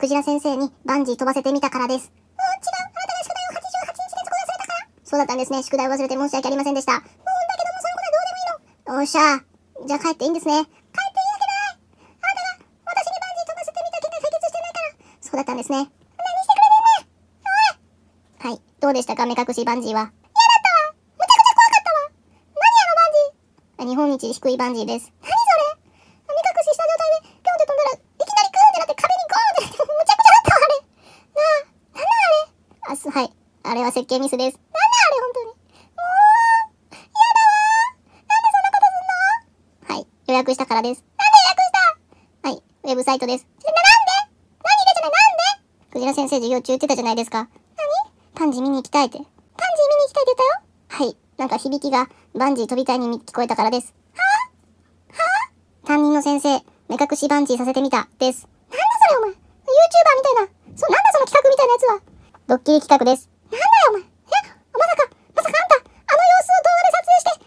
クジラ先生にバンジー飛ばせてみたからです。うん、違う。あなたが宿題を88日で作り忘れたから。そうだったんですね。宿題を忘れて申し訳ありませんでした。うん、だけどもそのことはどうでもいいの。おっしゃ。じゃあ帰っていいんですね。帰っていいわけない。あなたが私にバンジー飛ばせてみた結果解決してないから。そうだったんですね。何してくれてんねおい。はい。どうでしたか目隠しバンジーは。嫌だったわ。むちゃくちゃ怖かったわ。何あのバンジー。日本一低いバンジーです。あす、はい。あれは設計ミスです。なんだあれ本当に。もう、嫌だわ。なんでそんなことすんのはい。予約したからです。なんで予約したはい。ウェブサイトです。な、なんで何でじゃないなんでクジラ先生授業中言ってたじゃないですか。何パンジー見に行きたいって。パンジー見に行きたいって言ったよはい。なんか響きがバンジー飛びたいに聞こえたからです。はあ、はあ、担任の先生、目隠しバンジーさせてみた、です。ドッキリ企画です。なんだよ、お前。えまさか、まさかあんた、あの様子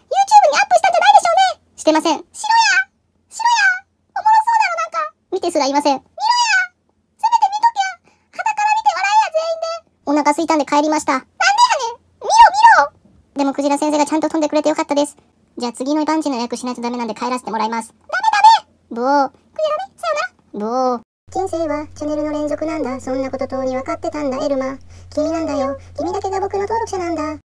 を動画で撮影して、YouTube にアップしたんじゃないでしょうねしてません。しろやしろやおもろそうだろ、なんか。見てすらいません。見ろやせめて見とけや肌から見て笑えや、全員で。お腹すいたんで帰りました。なんでやねん見ろ、見ろでも、クジラ先生がちゃんと飛んでくれてよかったです。じゃあ次のバンジの予約しないとダメなんで帰らせてもらいます。ダメダメブう。クジラダさよなら。ブオ人生はチャンネルの連続なんだ。そんなこととに分かってたんだ、エルマ。君なんだよ。君だけが僕の登録者なんだ。